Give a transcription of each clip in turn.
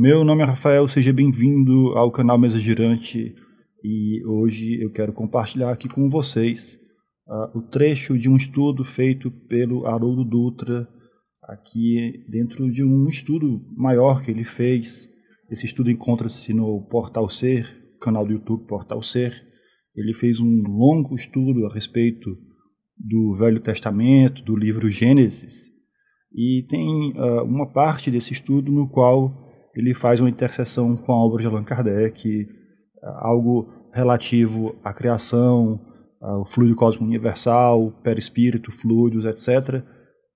Meu nome é Rafael, seja bem-vindo ao canal Mesa Girante e hoje eu quero compartilhar aqui com vocês uh, o trecho de um estudo feito pelo Haroldo Dutra, aqui dentro de um estudo maior que ele fez. Esse estudo encontra-se no Portal Ser, canal do YouTube Portal Ser. Ele fez um longo estudo a respeito do Velho Testamento, do livro Gênesis, e tem uh, uma parte desse estudo no qual ele faz uma interseção com a obra de Allan Kardec, algo relativo à criação, ao fluido cósmico universal, perispírito, fluidos, etc.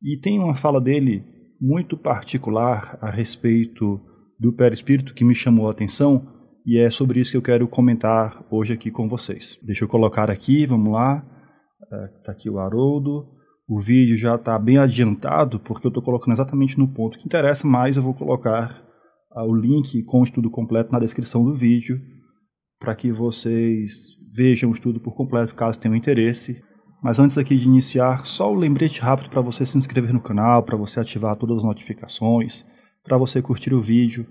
E tem uma fala dele muito particular a respeito do perispírito que me chamou a atenção e é sobre isso que eu quero comentar hoje aqui com vocês. Deixa eu colocar aqui, vamos lá. Está é, aqui o Haroldo. O vídeo já está bem adiantado porque eu estou colocando exatamente no ponto que interessa, mas eu vou colocar o link com o estudo completo na descrição do vídeo, para que vocês vejam o estudo por completo caso tenham interesse. Mas antes aqui de iniciar, só um lembrete rápido para você se inscrever no canal, para você ativar todas as notificações, para você curtir o vídeo.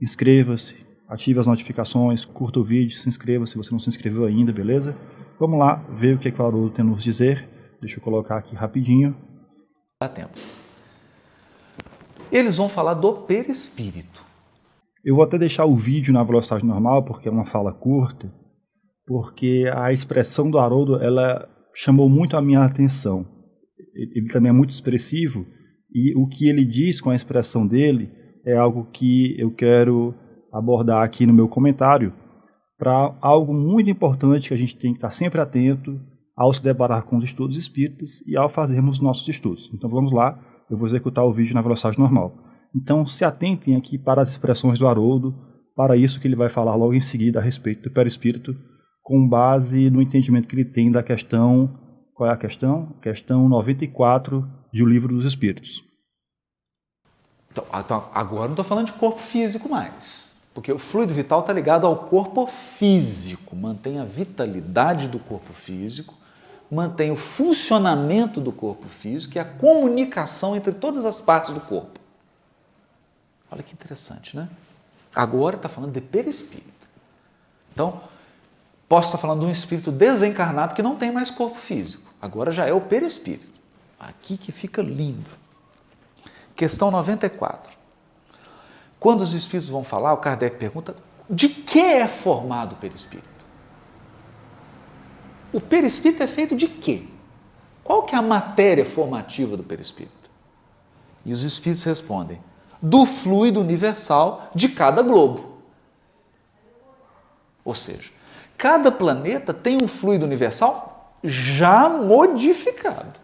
Inscreva-se, ative as notificações, curta o vídeo, se inscreva se você não se inscreveu ainda, beleza? Vamos lá ver o que, é que o Haroldo tem a nos dizer. Deixa eu colocar aqui rapidinho. Dá tempo eles vão falar do perispírito. Eu vou até deixar o vídeo na velocidade normal, porque é uma fala curta, porque a expressão do Haroldo ela chamou muito a minha atenção. Ele também é muito expressivo e o que ele diz com a expressão dele é algo que eu quero abordar aqui no meu comentário para algo muito importante que a gente tem que estar sempre atento ao se deparar com os estudos espíritas e ao fazermos nossos estudos. Então vamos lá eu vou executar o vídeo na velocidade normal. Então se atentem aqui para as expressões do Haroldo, para isso que ele vai falar logo em seguida a respeito do perispírito, com base no entendimento que ele tem da questão. Qual é a questão? Questão 94 de O Livro dos Espíritos. Então, ah, então agora não estou falando de corpo físico mais, porque o fluido vital está ligado ao corpo físico, mantém a vitalidade do corpo físico mantém o funcionamento do corpo físico e a comunicação entre todas as partes do corpo. Olha que interessante, né? Agora está falando de perispírito. Então, posso estar falando de um espírito desencarnado que não tem mais corpo físico. Agora já é o perispírito. Aqui que fica lindo. Questão 94. Quando os espíritos vão falar, o Kardec pergunta de que é formado o perispírito? O perispírito é feito de quê? Qual que é a matéria formativa do perispírito? E os espíritos respondem: do fluido universal de cada globo. Ou seja, cada planeta tem um fluido universal já modificado.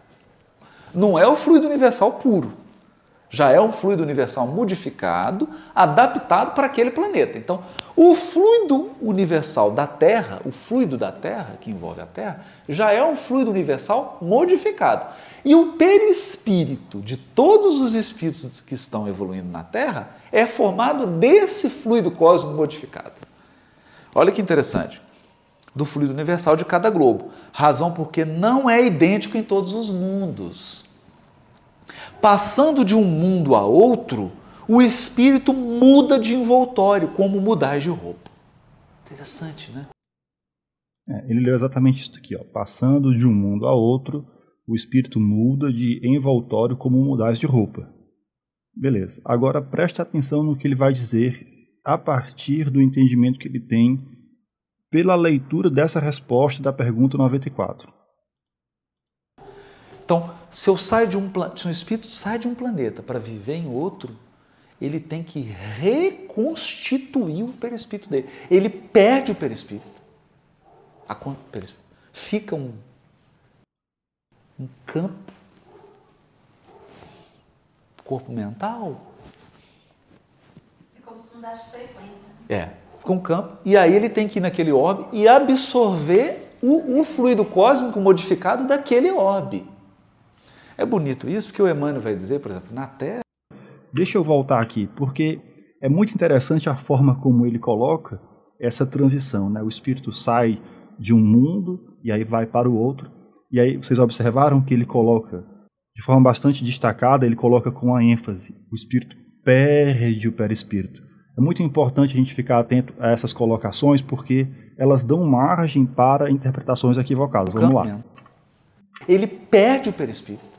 Não é o fluido universal puro já é um fluido universal modificado, adaptado para aquele planeta. Então, o fluido universal da Terra, o fluido da Terra, que envolve a Terra, já é um fluido universal modificado. E o perispírito de todos os espíritos que estão evoluindo na Terra é formado desse fluido cósmico modificado. Olha que interessante. Do fluido universal de cada globo. Razão porque não é idêntico em todos os mundos. Passando de um mundo a outro, o espírito muda de envoltório, como mudar de roupa. Interessante, né? É, ele leu exatamente isso aqui, ó. Passando de um mundo a outro, o espírito muda de envoltório como mudar de roupa. Beleza. Agora presta atenção no que ele vai dizer a partir do entendimento que ele tem pela leitura dessa resposta da pergunta 94. Então, se eu saio de um se um espírito sai de um planeta para viver em outro, ele tem que reconstituir o perispírito dele. Ele perde o perispírito. A, fica um, um campo corpo mental. É como se mudasse frequência. Né? É, fica um campo. E aí ele tem que ir naquele orbe e absorver o, o fluido cósmico modificado daquele orbe. É bonito isso, porque o Emmanuel vai dizer, por exemplo, na Terra. Deixa eu voltar aqui, porque é muito interessante a forma como ele coloca essa transição. Né? O espírito sai de um mundo e aí vai para o outro. E aí vocês observaram que ele coloca, de forma bastante destacada, ele coloca com a ênfase: o espírito perde o perispírito. É muito importante a gente ficar atento a essas colocações, porque elas dão margem para interpretações equivocadas. Vamos lá. Ele perde o perispírito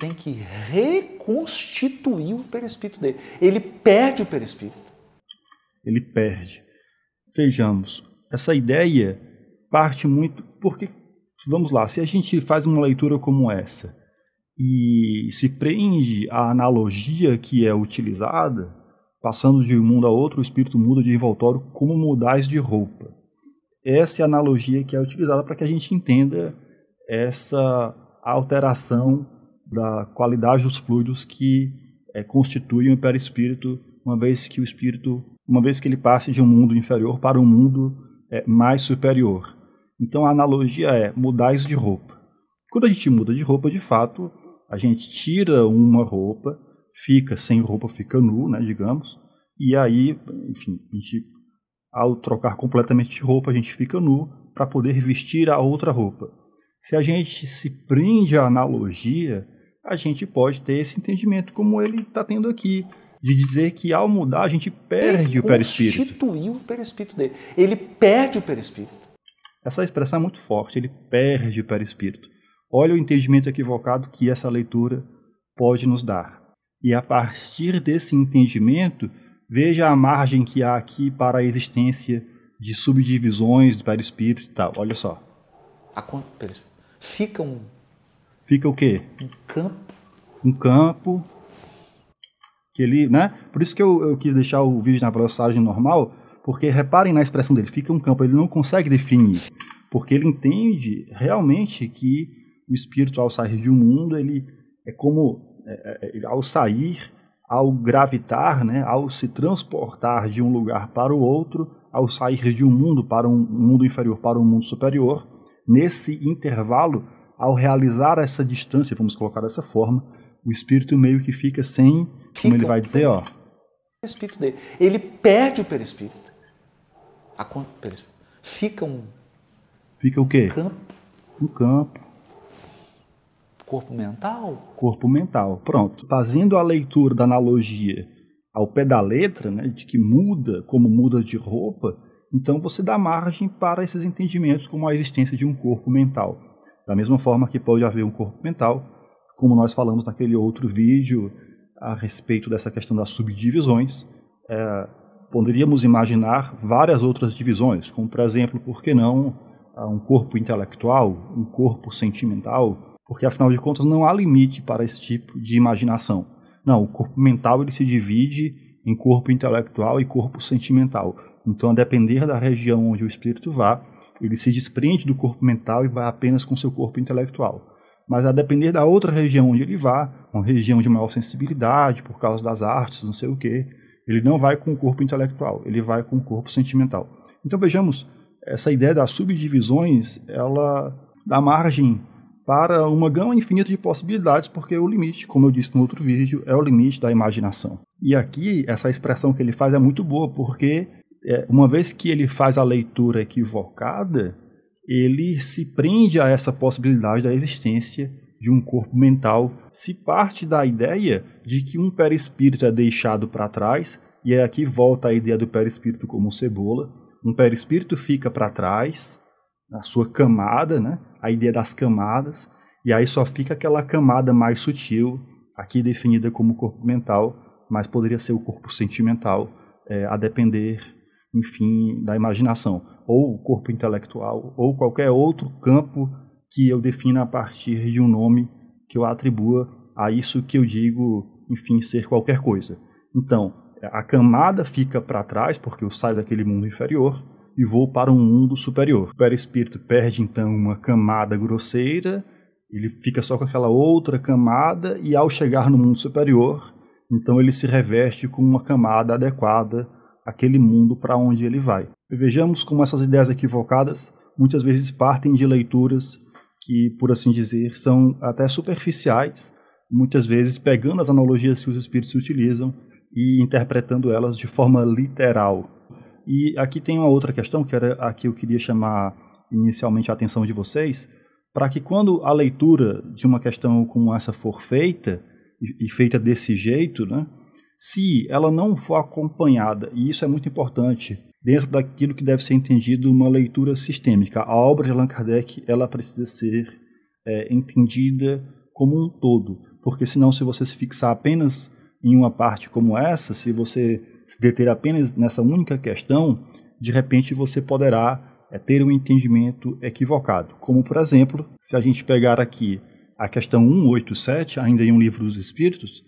tem que reconstituir o perispírito dele. Ele perde o perispírito. Ele perde. Vejamos, essa ideia parte muito porque vamos lá, se a gente faz uma leitura como essa e se prende à analogia que é utilizada, passando de um mundo a outro, o espírito muda de envoltório como mudais de roupa. Essa é a analogia que é utilizada para que a gente entenda essa alteração da qualidade dos fluidos que é, constituem o perispírito, uma vez que o espírito, uma vez que ele passe de um mundo inferior para um mundo é, mais superior. Então a analogia é mudais de roupa. Quando a gente muda de roupa, de fato, a gente tira uma roupa, fica sem roupa, fica nu, né, digamos, e aí, enfim, a gente, ao trocar completamente de roupa, a gente fica nu para poder vestir a outra roupa. Se a gente se prende à analogia a gente pode ter esse entendimento como ele está tendo aqui, de dizer que ao mudar a gente perde ele o perispírito. Constituiu o perispírito dele. Ele perde o perispírito. Essa expressão é muito forte, ele perde o perispírito. Olha o entendimento equivocado que essa leitura pode nos dar. E a partir desse entendimento, veja a margem que há aqui para a existência de subdivisões do perispírito e tal. Olha só. Fica um fica o quê? Um campo. Um campo. Que ele, né? Por isso que eu, eu quis deixar o vídeo na velocidade normal, porque reparem na expressão dele, fica um campo, ele não consegue definir, porque ele entende realmente que o espírito ao sair de um mundo, ele é como é, é, é ao sair, ao gravitar, né, ao se transportar de um lugar para o outro, ao sair de um mundo para um, um mundo inferior para um mundo superior, nesse intervalo ao realizar essa distância, vamos colocar dessa forma, o espírito meio que fica sem, fica, como ele vai dizer, ó. O espírito dele. Ele perde o perispírito. A, perispírito. Fica um. Fica o quê? Campo. Um campo. Corpo mental? Corpo mental. Pronto. Fazendo a leitura da analogia ao pé da letra, né, de que muda como muda de roupa, então você dá margem para esses entendimentos como a existência de um corpo mental. Da mesma forma que pode haver um corpo mental, como nós falamos naquele outro vídeo a respeito dessa questão das subdivisões, é, poderíamos imaginar várias outras divisões, como por exemplo, por que não ah, um corpo intelectual, um corpo sentimental, porque afinal de contas não há limite para esse tipo de imaginação. Não, o corpo mental ele se divide em corpo intelectual e corpo sentimental. Então, a depender da região onde o espírito vá, ele se desprende do corpo mental e vai apenas com seu corpo intelectual. Mas a depender da outra região onde ele vá, uma região de maior sensibilidade por causa das artes, não sei o quê, ele não vai com o corpo intelectual, ele vai com o corpo sentimental. Então vejamos, essa ideia das subdivisões, ela dá margem para uma gama infinita de possibilidades, porque o limite, como eu disse no outro vídeo, é o limite da imaginação. E aqui, essa expressão que ele faz é muito boa, porque é, uma vez que ele faz a leitura equivocada, ele se prende a essa possibilidade da existência de um corpo mental, se parte da ideia de que um perispírito é deixado para trás, e é aqui volta a ideia do perispírito como cebola, um perispírito fica para trás, na sua camada, né? a ideia das camadas, e aí só fica aquela camada mais sutil, aqui definida como corpo mental, mas poderia ser o corpo sentimental, é, a depender enfim, da imaginação, ou corpo intelectual, ou qualquer outro campo que eu defina a partir de um nome que eu atribua a isso que eu digo, enfim, ser qualquer coisa. Então, a camada fica para trás porque eu saio daquele mundo inferior e vou para um mundo superior. O perispírito perde então uma camada grosseira, ele fica só com aquela outra camada e ao chegar no mundo superior, então ele se reveste com uma camada adequada aquele mundo para onde ele vai. Vejamos como essas ideias equivocadas muitas vezes partem de leituras que, por assim dizer, são até superficiais, muitas vezes pegando as analogias que os espíritos utilizam e interpretando elas de forma literal. E aqui tem uma outra questão que era a que eu queria chamar inicialmente a atenção de vocês, para que quando a leitura de uma questão como essa for feita, e feita desse jeito, né, se ela não for acompanhada, e isso é muito importante, dentro daquilo que deve ser entendido uma leitura sistêmica. A obra de Allan Kardec ela precisa ser é, entendida como um todo, porque senão se você se fixar apenas em uma parte como essa, se você se deter apenas nessa única questão, de repente você poderá é, ter um entendimento equivocado. Como, por exemplo, se a gente pegar aqui a questão 187, ainda em um livro dos Espíritos,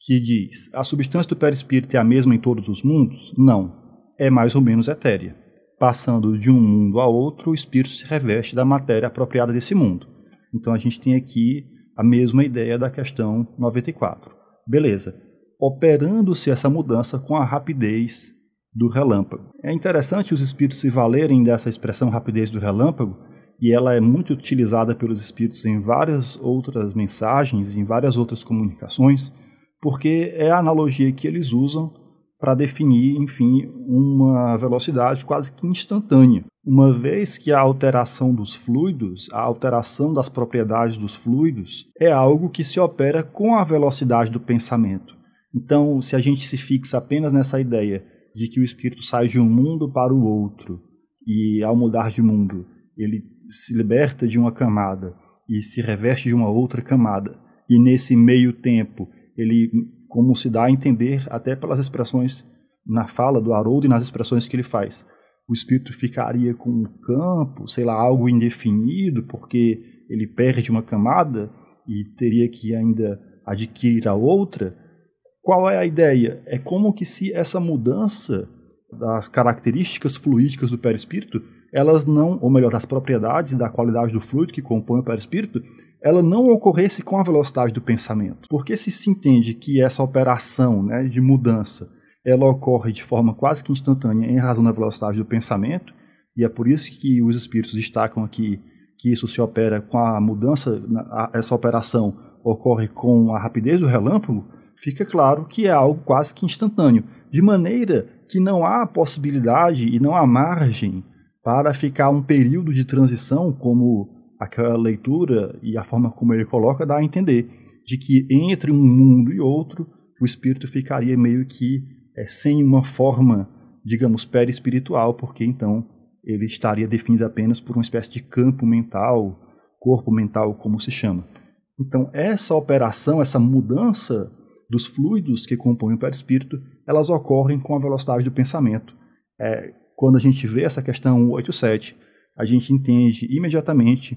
que diz: a substância do perispírito é a mesma em todos os mundos? Não, é mais ou menos etérea. Passando de um mundo a outro, o espírito se reveste da matéria apropriada desse mundo. Então a gente tem aqui a mesma ideia da questão 94. Beleza. Operando-se essa mudança com a rapidez do relâmpago. É interessante os espíritos se valerem dessa expressão rapidez do relâmpago, e ela é muito utilizada pelos espíritos em várias outras mensagens, em várias outras comunicações porque é a analogia que eles usam para definir, enfim, uma velocidade quase que instantânea. Uma vez que a alteração dos fluidos, a alteração das propriedades dos fluidos, é algo que se opera com a velocidade do pensamento. Então, se a gente se fixa apenas nessa ideia de que o espírito sai de um mundo para o outro e, ao mudar de mundo, ele se liberta de uma camada e se reveste de uma outra camada, e nesse meio tempo ele como se dá a entender até pelas expressões na fala do Haroldo e nas expressões que ele faz. O espírito ficaria com o um campo, sei lá, algo indefinido, porque ele perde uma camada e teria que ainda adquirir a outra. Qual é a ideia? É como que se essa mudança das características fluídicas do perispírito elas não, ou melhor, das propriedades da qualidade do fluido que compõe o perispírito, ela não ocorresse com a velocidade do pensamento. Porque se se entende que essa operação né, de mudança ela ocorre de forma quase que instantânea em razão da velocidade do pensamento, e é por isso que os espíritos destacam aqui que isso se opera com a mudança, essa operação ocorre com a rapidez do relâmpago, fica claro que é algo quase que instantâneo, de maneira que não há possibilidade e não há margem para ficar um período de transição, como aquela leitura e a forma como ele coloca dá a entender, de que entre um mundo e outro, o espírito ficaria meio que é, sem uma forma, digamos, perispiritual, porque então ele estaria definido apenas por uma espécie de campo mental, corpo mental, como se chama. Então, essa operação, essa mudança dos fluidos que compõem o perispírito, elas ocorrem com a velocidade do pensamento. É, quando a gente vê essa questão 187, a gente entende imediatamente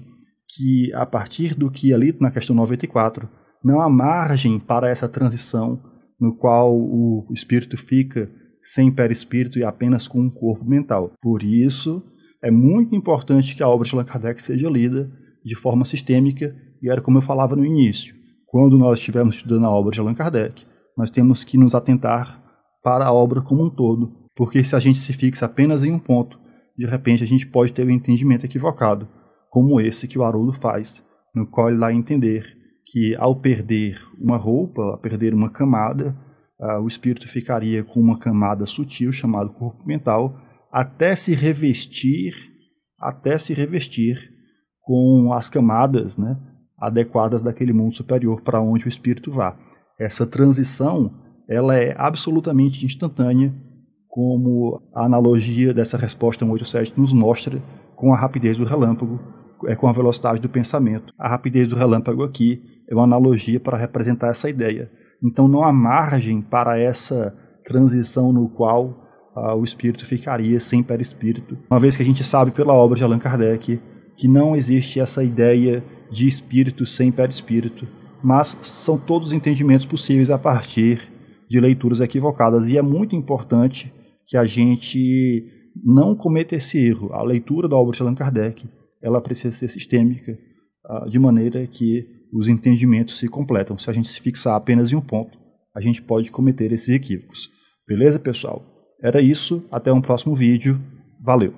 que, a partir do que ali na questão 94, não há margem para essa transição no qual o espírito fica sem perispírito e apenas com um corpo mental. Por isso, é muito importante que a obra de Allan Kardec seja lida de forma sistêmica, e era como eu falava no início. Quando nós estivermos estudando a obra de Allan Kardec, nós temos que nos atentar para a obra como um todo, porque se a gente se fixa apenas em um ponto, de repente a gente pode ter um entendimento equivocado, como esse que o Haroldo faz, no qual ele dá a entender que ao perder uma roupa, ao perder uma camada, uh, o espírito ficaria com uma camada sutil chamada corpo mental, até se revestir, até se revestir com as camadas, né, adequadas daquele mundo superior para onde o espírito vá. Essa transição, ela é absolutamente instantânea como a analogia dessa resposta 187 nos mostra com a rapidez do relâmpago, é com a velocidade do pensamento. A rapidez do relâmpago aqui é uma analogia para representar essa ideia. Então não há margem para essa transição no qual ah, o espírito ficaria sem perispírito. Uma vez que a gente sabe pela obra de Allan Kardec que não existe essa ideia de espírito sem perispírito, mas são todos entendimentos possíveis a partir de leituras equivocadas e é muito importante que a gente não cometa esse erro. A leitura da obra de Allan Kardec ela precisa ser sistêmica, ah, de maneira que os entendimentos se completam. Se a gente se fixar apenas em um ponto, a gente pode cometer esses equívocos. Beleza, pessoal? Era isso. Até um próximo vídeo. Valeu!